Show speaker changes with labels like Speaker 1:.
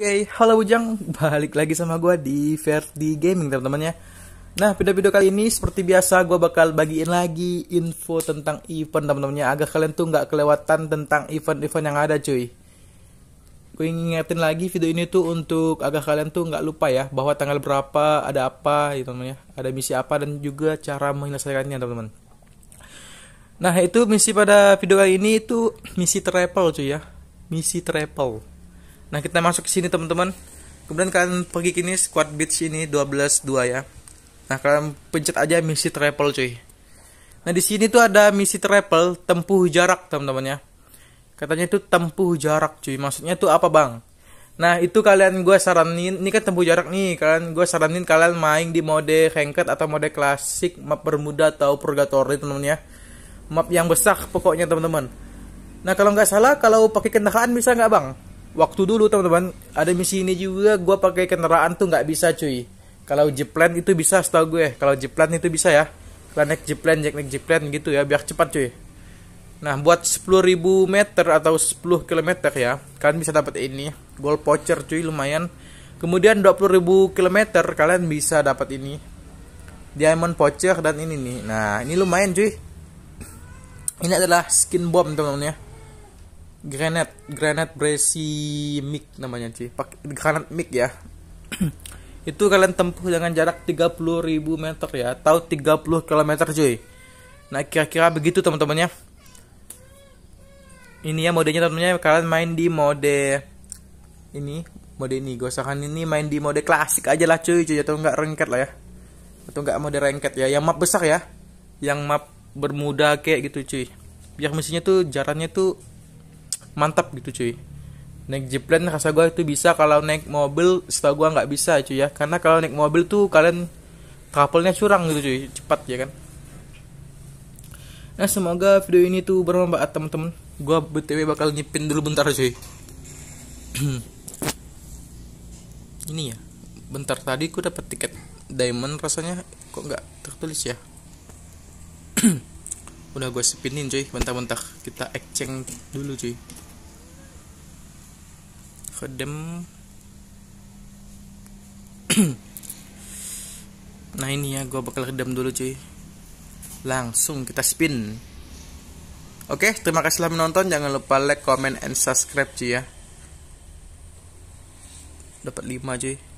Speaker 1: Oke, okay, halo Ujang, balik lagi sama gue di Verdi Gaming teman-teman ya. Nah, video video kali ini seperti biasa gue bakal bagiin lagi info tentang event teman teman ya agar kalian tuh gak kelewatan tentang event-event yang ada cuy. Gue ingetin lagi video ini tuh untuk agar kalian tuh gak lupa ya bahwa tanggal berapa ada apa gitu teman-teman ya, ada misi apa dan juga cara menyelesaikannya teman-teman. Nah, itu misi pada video kali ini itu misi travel cuy ya. Misi travel Nah kita masuk ke sini teman-teman. Kemudian kalian pergi ke ini squad beach ini 12 2 ya. Nah kalian pencet aja misi travel cuy. Nah di sini tuh ada misi travel tempuh jarak teman-teman ya. Katanya itu tempuh jarak cuy. Maksudnya tuh apa bang? Nah itu kalian gue saranin, ini kan tempuh jarak nih, kalian gue saranin kalian main di mode ranked atau mode klasik, map bermuda atau purgatory teman-teman ya. Map yang besar pokoknya teman-teman. Nah kalau nggak salah kalau pakai kendaraan bisa nggak bang? waktu dulu teman-teman ada misi ini juga gue pakai kendaraan tuh nggak bisa cuy kalau jeplan itu bisa setahu gue kalau jeplan itu bisa ya kalau naik jeplan naik naik jeplan gitu ya biar cepat cuy nah buat 10.000 meter atau 10 km ya kalian bisa dapat ini gold voucher cuy lumayan kemudian 20.000 km kalian bisa dapat ini diamond voucher dan ini nih nah ini lumayan cuy ini adalah skin bomb teman-teman ya granite granite bracey mic namanya sih pakai granite mic ya itu kalian tempuh dengan jarak 30.000 meter ya atau 30 km cuy nah kira-kira begitu teman-temannya ini ya modenya teman kalian main di mode ini mode ini gosakan ini main di mode klasik aja lah cuy cuy atau enggak rengket lah ya atau enggak mode rengket ya yang map besar ya yang map bermuda kayak gitu cuy biar mesinnya tuh jarannya tuh mantap gitu cuy naik jeplan rasa gue itu bisa kalau naik mobil setahu gue nggak bisa cuy ya karena kalau naik mobil tuh kalian kapalnya curang gitu cuy cepat ya kan nah semoga video ini tuh bermanfaat temen-temen gue btw bakal nyipin dulu bentar cuy ini ya bentar tadi gue dapat tiket diamond rasanya kok nggak tertulis ya udah gue spinin cuy bentar-bentar kita exchange dulu cuy kedem nah ini ya gue bakal kedem dulu cuy langsung kita spin oke terima kasih telah menonton jangan lupa like comment and subscribe cuy ya dapat 5 cuy